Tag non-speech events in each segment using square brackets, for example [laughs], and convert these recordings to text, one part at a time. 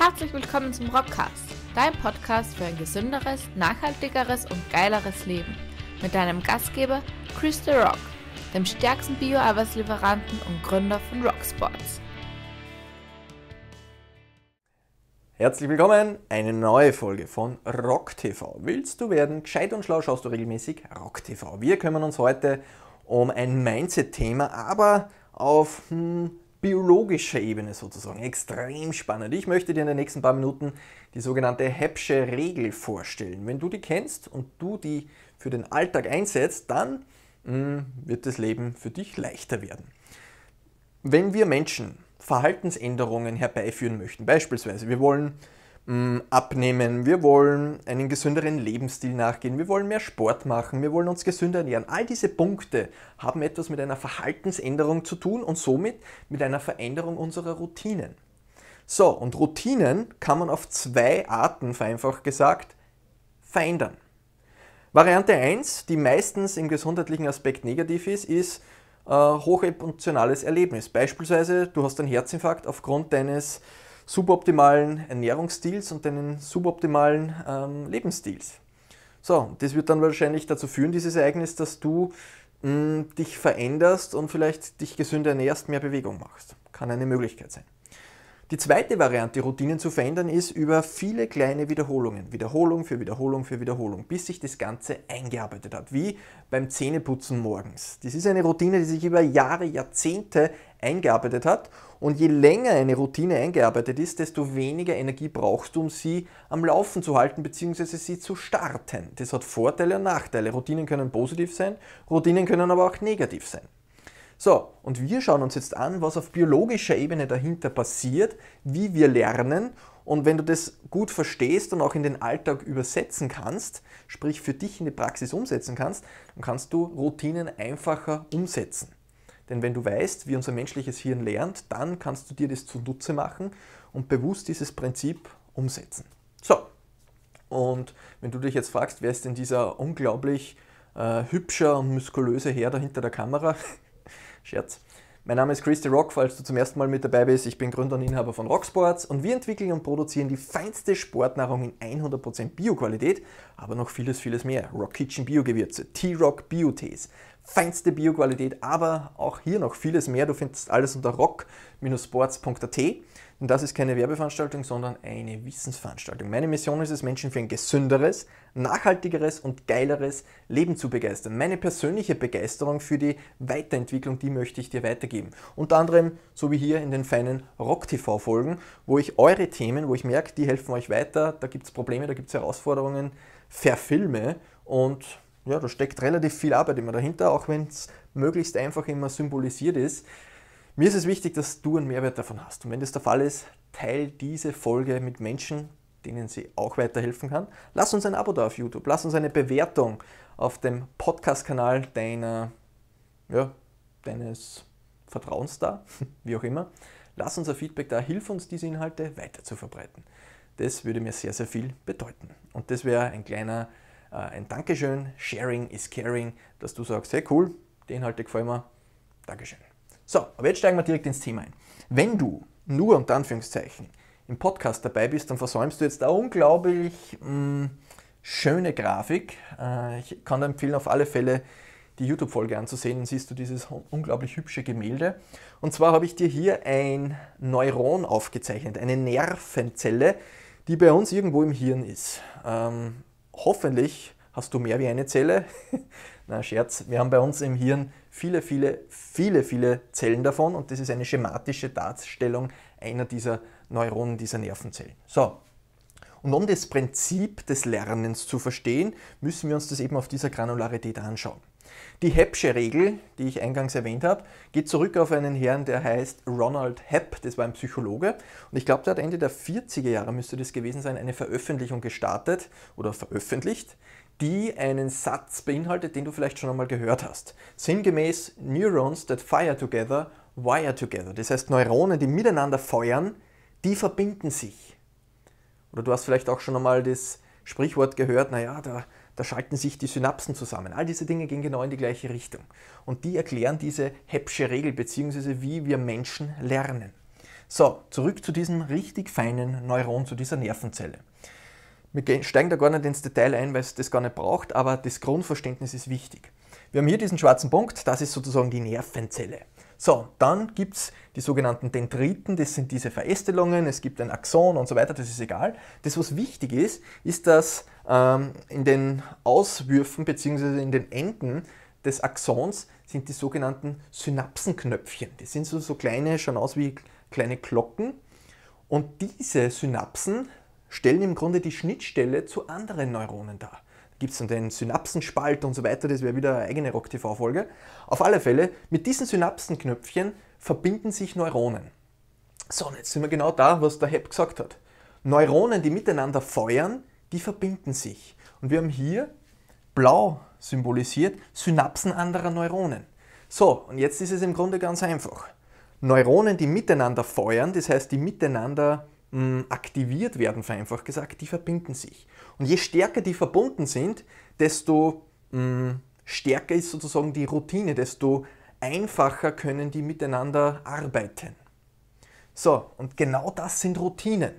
Herzlich willkommen zum Rockcast, dein Podcast für ein gesünderes, nachhaltigeres und geileres Leben. Mit deinem Gastgeber Chris The Rock, dem stärksten Bio-Arbeitslieferanten und Gründer von Rocksports. Herzlich willkommen, eine neue Folge von Rock TV. Willst du werden gescheit und schlau, schaust du regelmäßig Rock TV. Wir kümmern uns heute um ein Mindset-Thema, aber auf hm, biologischer Ebene sozusagen. Extrem spannend. Ich möchte dir in den nächsten paar Minuten die sogenannte Hepsche Regel vorstellen. Wenn du die kennst und du die für den Alltag einsetzt, dann mh, hm, wird das Leben für dich leichter werden. Wenn wir Menschen Verhaltensänderungen herbeiführen möchten, beispielsweise wir wollen hm, abnehmen, wir wollen einen gesünderen Lebensstil nachgehen, wir wollen mehr Sport machen, wir wollen uns gesünder ernähren. All diese Punkte haben etwas mit einer Verhaltensänderung zu tun und somit mit einer Veränderung unserer Routinen. So, und Routinen kann man auf zwei Arten, vereinfacht gesagt, verändern. Variante 1, die meistens im gesundheitlichen Aspekt negativ ist, ist äh, hochemotionales Erlebnis. Beispielsweise, du hast einen Herzinfarkt aufgrund deines suboptimalen Ernährungsstils und deinen suboptimalen ähm, Lebensstils. So, das wird dann wahrscheinlich dazu führen, dieses Ereignis, dass du mh, hm, dich veränderst und vielleicht dich gesünder ernährst, mehr Bewegung machst. Kann eine Möglichkeit sein. Die zweite Variante, Routinen zu verändern, ist über viele kleine Wiederholungen. Wiederholung für Wiederholung für Wiederholung, bis sich das Ganze eingearbeitet hat. Wie beim Zähneputzen morgens. Das ist eine Routine, die sich über Jahre, Jahrzehnte eingearbeitet hat. Und je länger eine Routine eingearbeitet ist, desto weniger Energie brauchst du, um sie am Laufen zu halten bzw. sie zu starten. Das hat Vorteile und Nachteile. Routinen können positiv sein, Routinen können aber auch negativ sein. So, und wir schauen uns jetzt an, was auf biologischer Ebene dahinter passiert, wie wir lernen. Und wenn du das gut verstehst und auch in den Alltag übersetzen kannst, sprich für dich in die Praxis umsetzen kannst, dann kannst du Routinen einfacher umsetzen. Denn wenn du weißt, wie unser menschliches Hirn lernt, dann kannst du dir das zunutze machen und bewusst dieses Prinzip umsetzen. So, und wenn du dich jetzt fragst, wer ist denn dieser unglaublich äh, hübscher und muskulöse Herr da hinter der Kamera? [laughs] Scherz. Mein Name ist Christy Rock, falls du zum ersten Mal mit dabei bist. Ich bin Gründer und Inhaber von Rocksports und wir entwickeln und produzieren die feinste Sportnahrung in 100% Bioqualität, aber noch vieles, vieles mehr. Rock Kitchen Bio-Gewürze, T-Rock Bio-Tees, feinste Bioqualität, aber auch hier noch vieles mehr. Du findest alles unter rock-sports.at. Denn das ist keine Werbeveranstaltung, sondern eine Wissensveranstaltung. Meine Mission ist es, Menschen für ein gesünderes, nachhaltigeres und geileres Leben zu begeistern. Meine persönliche Begeisterung für die Weiterentwicklung, die möchte ich dir weitergeben. Unter anderem, so wie hier in den feinen Rock-TV-Folgen, wo ich eure Themen, wo ich merke, die helfen euch weiter, da gibt es Probleme, da gibt es Herausforderungen, verfilme und ja, da steckt relativ viel Arbeit immer dahinter, auch wenn es möglichst einfach immer symbolisiert ist. Mir ist es wichtig, dass du einen Mehrwert davon hast. Und wenn das der Fall ist, teil diese Folge mit Menschen, denen sie auch weiterhelfen kann. Lass uns ein Abo da auf YouTube, lass uns eine Bewertung auf dem Podcast-Kanal deiner, ja, deines Vertrauens da, [laughs] wie auch immer. Lass unser Feedback da, hilf uns, diese Inhalte weiter zu verbreiten. Das würde mir sehr, sehr viel bedeuten. Und das wäre ein kleiner äh, ein Dankeschön, Sharing is Caring, dass du sagst, hey cool, die Inhalte gefallen mir, Dankeschön. So, aber jetzt steigen wir direkt ins Thema ein. Wenn du nur unter Anführungszeichen im Podcast dabei bist, dann versäumst du jetzt eine unglaublich mh, mm, schöne Grafik. Äh, ich kann dir empfehlen, auf alle Fälle die YouTube-Folge anzusehen, dann siehst du dieses unglaublich hübsche Gemälde. Und zwar habe ich dir hier ein Neuron aufgezeichnet, eine Nervenzelle, die bei uns irgendwo im Hirn ist. Ähm, Hoffentlich hast du mehr wie eine Zelle. [laughs] Na, Scherz, wir haben bei uns im Hirn viele, viele, viele, viele Zellen davon und das ist eine schematische Darstellung einer dieser Neuronen, dieser Nervenzellen. So, und um das Prinzip des Lernens zu verstehen, müssen wir uns das eben auf dieser Granularität anschauen. Die Heppsche Regel, die ich eingangs erwähnt habe, geht zurück auf einen Herrn, der heißt Ronald Hepp, das war ein Psychologe. Und ich glaube, der hat Ende der 40er Jahre, müsste das gewesen sein, eine Veröffentlichung gestartet oder veröffentlicht, die einen Satz beinhaltet, den du vielleicht schon einmal gehört hast. Sinngemäß Neurons that fire together, wire together. Das heißt, Neuronen, die miteinander feuern, die verbinden sich. Oder du hast vielleicht auch schon einmal das Sprichwort gehört, naja, da da schalten sich die Synapsen zusammen. All diese Dinge gehen genau in die gleiche Richtung. Und die erklären diese Hebsche Regel, beziehungsweise wie wir Menschen lernen. So, zurück zu diesem richtig feinen Neuron, zu dieser Nervenzelle. Wir steigen da gar nicht ins Detail ein, weil es das gar nicht braucht, aber das Grundverständnis ist wichtig. Wir haben hier diesen schwarzen Punkt, das ist sozusagen die Nervenzelle. So, dann gibt es die sogenannten Dendriten, das sind diese Verästelungen, es gibt ein Axon und so weiter, das ist egal. Das, was wichtig ist, ist, dass ähm, in den Auswürfen bzw. in den Enden des Axons sind die sogenannten Synapsenknöpfchen. Die sind so, so kleine, schon aus wie kleine Glocken. Und diese Synapsen stellen im Grunde die Schnittstelle zu anderen Neuronen dar gibt es dann den Synapsenspalt und so weiter, das wäre wieder eine eigene rocktv folge Auf alle Fälle, mit diesen Synapsenknöpfchen verbinden sich Neuronen. So, und jetzt sind wir genau da, was der Hepp gesagt hat. Neuronen, die miteinander feuern, die verbinden sich. Und wir haben hier blau symbolisiert Synapsen anderer Neuronen. So, und jetzt ist es im Grunde ganz einfach. Neuronen, die miteinander feuern, das heißt, die miteinander aktiviert werden, vereinfacht gesagt, die verbinden sich. Und je stärker die verbunden sind, desto stärker ist sozusagen die Routine, desto einfacher können die miteinander arbeiten. So, und genau das sind Routinen.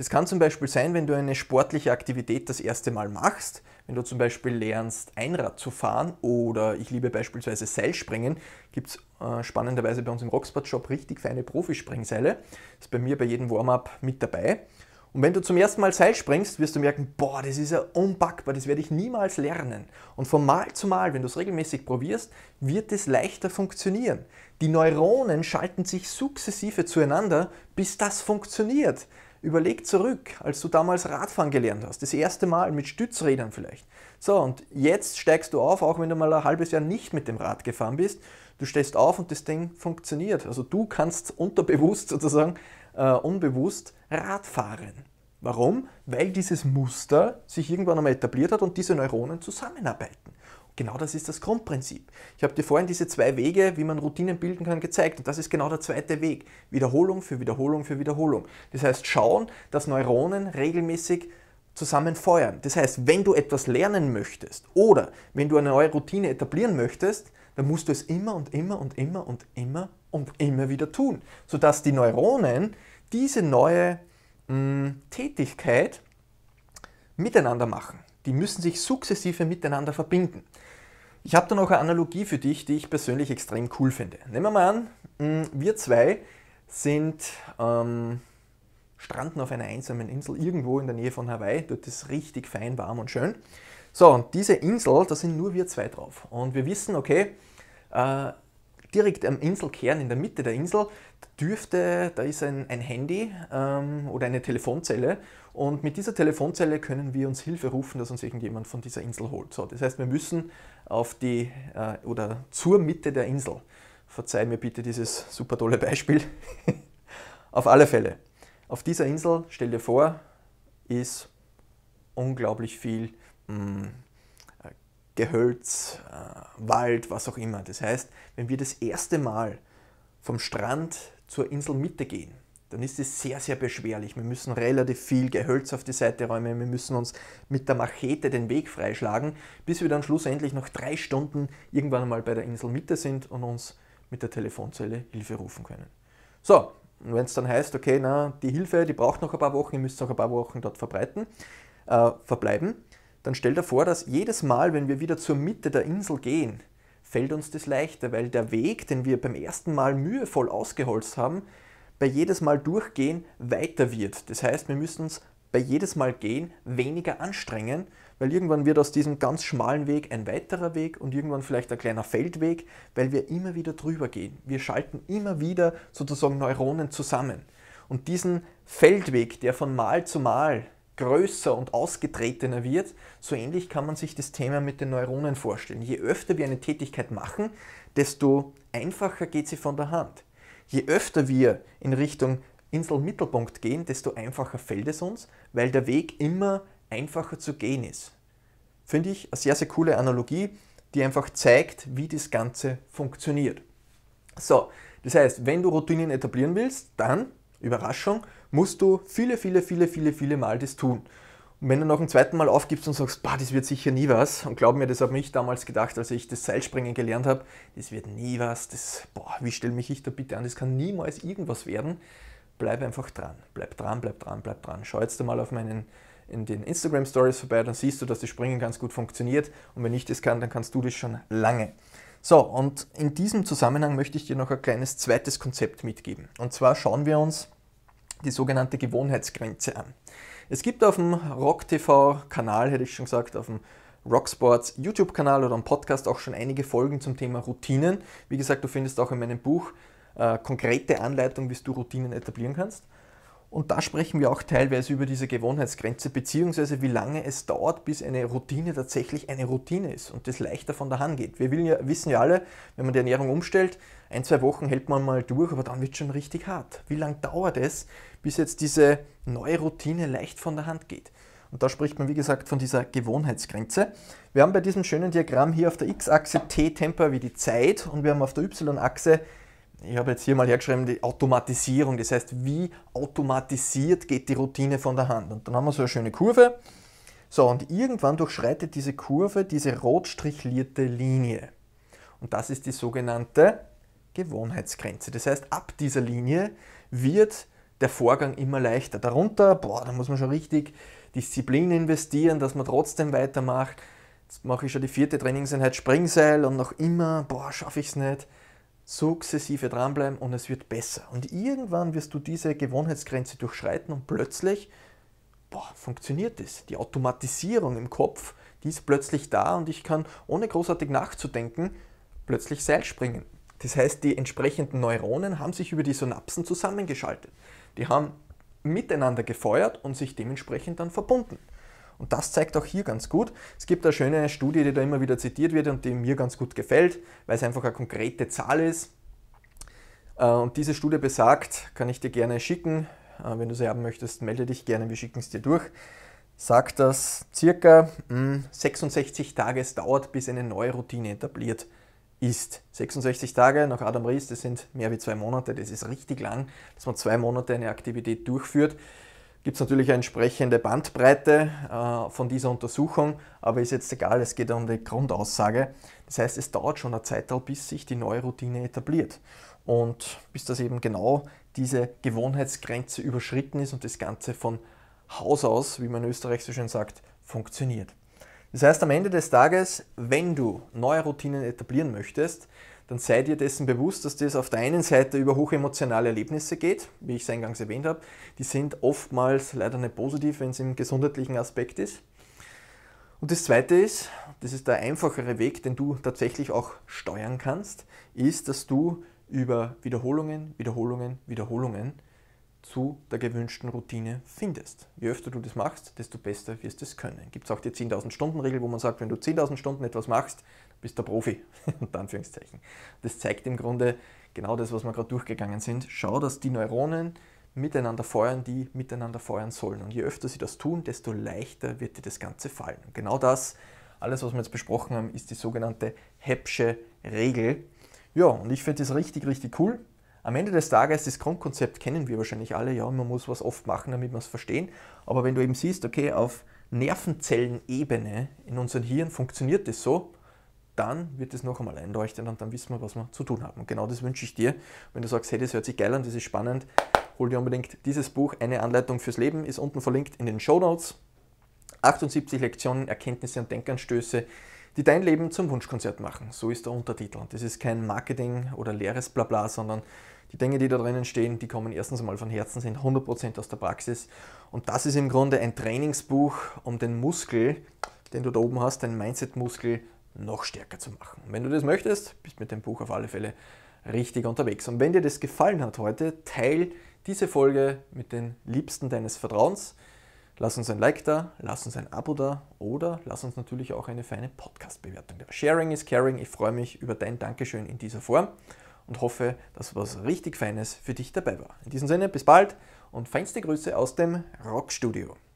Das kann zum Beispiel sein, wenn du eine sportliche Aktivität das erste Mal machst, wenn du zum Beispiel lernst, Einrad zu fahren oder ich liebe beispielsweise Seilspringen, gibt es äh, spannenderweise bei uns im Rocksport-Shop richtig feine Profispringseile. Ist bei mir bei jedem Warm-up mit dabei. Und wenn du zum ersten Mal Seil springst, wirst du merken, boah, das ist ja unpackbar, das werde ich niemals lernen. Und von Mal zu Mal, wenn du es regelmäßig probierst, wird es leichter funktionieren. Die Neuronen schalten sich sukzessive zueinander, bis das funktioniert. Überleg zurück, als du damals Radfahren gelernt hast, das erste Mal mit Stützrädern vielleicht. So, und jetzt steigst du auf, auch wenn du mal ein halbes Jahr nicht mit dem Rad gefahren bist. Du stehst auf und das Ding funktioniert. Also du kannst [laughs] unterbewusst sozusagen, äh, unbewusst Radfahren. Warum? Weil dieses Muster sich irgendwann einmal etabliert hat und diese Neuronen zusammenarbeiten. Genau das ist das Grundprinzip. Ich habe dir vorhin diese zwei Wege, wie man Routinen bilden kann, gezeigt. Und das ist genau der zweite Weg. Wiederholung für Wiederholung für Wiederholung. Das heißt, schauen, dass Neuronen regelmäßig zusammen feuern. Das heißt, wenn du etwas lernen möchtest oder wenn du eine neue Routine etablieren möchtest, dann musst du es immer und immer und immer und immer und immer wieder tun, sodass die Neuronen diese neue mh, hm, Tätigkeit miteinander machen. Die müssen sich sukzessive miteinander verbinden. Ich habe da noch eine Analogie für dich, die ich persönlich extrem cool finde. Nehmen wir mal an, mm, wir zwei sind ähm, stranden auf einer einsamen Insel irgendwo in der Nähe von Hawaii. Dort ist richtig fein, warm und schön. So, und diese Insel, da sind nur wir zwei drauf. Und wir wissen, okay, äh, direkt am Inselkern, in der Mitte der Insel, dürfte, da ist ein, ein Handy ähm, oder eine Telefonzelle und mit dieser Telefonzelle können wir uns Hilfe rufen, dass uns irgendjemand von dieser Insel holt. So, das heißt, wir müssen auf die äh, oder zur Mitte der Insel. Verzeih mir bitte dieses super tolle Beispiel. [laughs] auf alle Fälle. Auf dieser Insel, stell dir vor, ist unglaublich viel mh, hm, Gehölz, äh, Wald, was auch immer. Das heißt, wenn wir das erste Mal vom Strand zur Inselmitte gehen, dann ist es sehr, sehr beschwerlich. Wir müssen relativ viel Gehölz auf die Seite räumen, wir müssen uns mit der Machete den Weg freischlagen, bis wir dann schlussendlich nach drei Stunden irgendwann einmal bei der Inselmitte sind und uns mit der Telefonzelle Hilfe rufen können. So, und wenn es dann heißt, okay, na, die Hilfe, die braucht noch ein paar Wochen, ihr müsst noch ein paar Wochen dort verbreiten, äh, verbleiben, dann stell dir vor, dass jedes Mal, wenn wir wieder zur Mitte der Insel gehen, fällt uns das leichter, weil der Weg, den wir beim ersten Mal mühevoll ausgeholzt haben, bei jedes Mal durchgehen weiter wird. Das heißt, wir müssen uns bei jedes Mal gehen weniger anstrengen, weil irgendwann wird aus diesem ganz schmalen Weg ein weiterer Weg und irgendwann vielleicht ein kleiner Feldweg, weil wir immer wieder drüber gehen. Wir schalten immer wieder sozusagen Neuronen zusammen. Und diesen Feldweg, der von Mal zu Mal größer und ausgetretener wird, so ähnlich kann man sich das Thema mit den Neuronen vorstellen. Je öfter wir eine Tätigkeit machen, desto einfacher geht sie von der Hand. Je öfter wir in Richtung Inselmittelpunkt gehen, desto einfacher fällt es uns, weil der Weg immer einfacher zu gehen ist. Finde ich eine sehr, sehr coole Analogie, die einfach zeigt, wie das Ganze funktioniert. So, das heißt, wenn du Routinen etablieren willst, dann Überraschung, musst du viele, viele, viele, viele, viele Mal das tun. Und wenn du noch ein zweiten Mal aufgibst und sagst, bah, das wird sicher nie was, und glaub mir, das habe ich damals gedacht, als ich das Seilspringen gelernt habe, das wird nie was, das, boah, wie stelle mich ich da bitte an, das kann niemals irgendwas werden, bleib einfach dran, bleib dran, bleib dran, bleib dran. Schau jetzt mal auf meinen in den Instagram Stories vorbei, dann siehst du, dass das Springen ganz gut funktioniert und wenn ich das kann, dann kannst du das schon lange. So, und in diesem Zusammenhang möchte ich dir noch ein kleines zweites Konzept mitgeben. Und zwar schauen wir uns die sogenannte Gewohnheitsgrenze an. Es gibt auf dem Rock TV Kanal, hätte ich schon gesagt, auf dem Rocksports YouTube-Kanal oder am Podcast auch schon einige Folgen zum Thema Routinen. Wie gesagt, du findest auch in meinem Buch äh, konkrete Anleitungen, wie du Routinen etablieren kannst. Und da sprechen wir auch teilweise über diese Gewohnheitsgrenze, beziehungsweise wie lange es dauert, bis eine Routine tatsächlich eine Routine ist und das leichter von der Hand geht. Wir ja, wissen ja alle, wenn man die Ernährung umstellt, ein, zwei Wochen hält man mal durch, aber dann wird es schon richtig hart. Wie lange dauert es, bis jetzt diese neue Routine leicht von der Hand geht? Und da spricht man, wie gesagt, von dieser Gewohnheitsgrenze. Wir haben bei diesem schönen Diagramm hier auf der X-Achse T-Temper wie die Zeit und wir haben auf der Y-Achse ich habe jetzt hier mal hergeschrieben, die Automatisierung. Das heißt, wie automatisiert geht die Routine von der Hand? Und dann haben wir so eine schöne Kurve. So, und irgendwann durchschreitet diese Kurve diese rotstrichlierte Linie. Und das ist die sogenannte Gewohnheitsgrenze. Das heißt, ab dieser Linie wird der Vorgang immer leichter. Darunter, boah, da muss man schon richtig Disziplin investieren, dass man trotzdem weitermacht. Jetzt mache ich schon die vierte Trainingseinheit Springseil und noch immer, boah, schaffe ich es nicht sukzessive dranbleiben und es wird besser. Und irgendwann wirst du diese Gewohnheitsgrenze durchschreiten und plötzlich boah, funktioniert es. Die Automatisierung im Kopf, die ist plötzlich da und ich kann, ohne großartig nachzudenken, plötzlich Seil springen. Das heißt, die entsprechenden Neuronen haben sich über die Synapsen zusammengeschaltet. Die haben miteinander gefeuert und sich dementsprechend dann verbunden. Und das zeigt auch hier ganz gut. Es gibt eine schöne Studie, die da immer wieder zitiert wird und die mir ganz gut gefällt, weil es einfach eine konkrete Zahl ist. Äh, und diese Studie besagt, kann ich dir gerne schicken. Äh, wenn du sie haben möchtest, melde dich gerne, wir schicken es dir durch. Sagt, dass circa 66 hm, Tage es dauert, bis eine neue Routine etabliert ist. 66 Tage nach Adam Ries, das sind mehr wie zwei Monate, das ist richtig lang, dass man zwei Monate eine Aktivität durchführt gibt es natürlich eine entsprechende Bandbreite äh, von dieser Untersuchung, aber ist jetzt egal, es geht um die Grundaussage. Das heißt, es dauert schon eine Zeit, bis sich die neue Routine etabliert und bis das eben genau diese Gewohnheitsgrenze überschritten ist und das Ganze von Haus aus, wie man in Österreich so schön sagt, funktioniert. Das heißt, am Ende des Tages, wenn du neue Routinen etablieren möchtest, dann seid ihr dessen bewusst, dass das auf der einen Seite über hochemotionale Erlebnisse geht, wie ich es eingangs erwähnt habe. Die sind oftmals leider nicht positiv, wenn es im gesundheitlichen Aspekt ist. Und das Zweite ist, das ist der einfachere Weg, den du tatsächlich auch steuern kannst, ist, dass du über Wiederholungen, Wiederholungen, Wiederholungen zu der gewünschten Routine findest. Je öfter du das machst, desto besser wirst du es können. Gibt es auch die 10.000-Stunden-Regel, wo man sagt, wenn du 10.000 Stunden etwas machst, bist der Profi, [laughs] unter Anführungszeichen. Das zeigt im Grunde genau das, was wir gerade durchgegangen sind. Schau, dass die Neuronen miteinander feuern, die miteinander feuern sollen. Und je öfter sie das tun, desto leichter wird dir das Ganze fallen. Und genau das, alles, was wir jetzt besprochen haben, ist die sogenannte Häppsche Regel. Ja, und ich finde das richtig, richtig cool. Am Ende des Tages, das Grundkonzept kennen wir wahrscheinlich alle, ja, man muss was oft machen, damit wir es verstehen. Aber wenn du eben siehst, okay, auf Nervenzellenebene in unserem Hirn funktioniert das so, dann wird es noch einmal einleuchten und dann wissen wir, was wir zu tun haben. Und genau das wünsche ich dir. Wenn du sagst, hey, das hört sich geil an, das ist spannend, hol dir unbedingt dieses Buch, Eine Anleitung fürs Leben, ist unten verlinkt in den Show Notes. 78 Lektionen, Erkenntnisse und Denkanstöße, die dein Leben zum Wunschkonzert machen. So ist der Untertitel. Und das ist kein Marketing oder leeres Blabla, sondern die Dinge, die da drinnen stehen, die kommen erstens einmal von Herzen, sind 100% aus der Praxis. Und das ist im Grunde ein Trainingsbuch, um den Muskel, den du da oben hast, deinen Mindset-Muskel noch stärker zu machen. wenn du das möchtest, bist mit dem Buch auf alle Fälle richtig unterwegs. Und wenn dir das gefallen hat heute, teil diese Folge mit den Liebsten deines Vertrauens. Lass uns ein Like da, lass uns ein Abo da oder lass uns natürlich auch eine feine Podcast-Bewertung da. Sharing is caring. Ich freue mich über dein Dankeschön in dieser Form und hoffe, dass was richtig Feines für dich dabei war. In diesem Sinne, bis bald und feinste Grüße aus dem Rockstudio.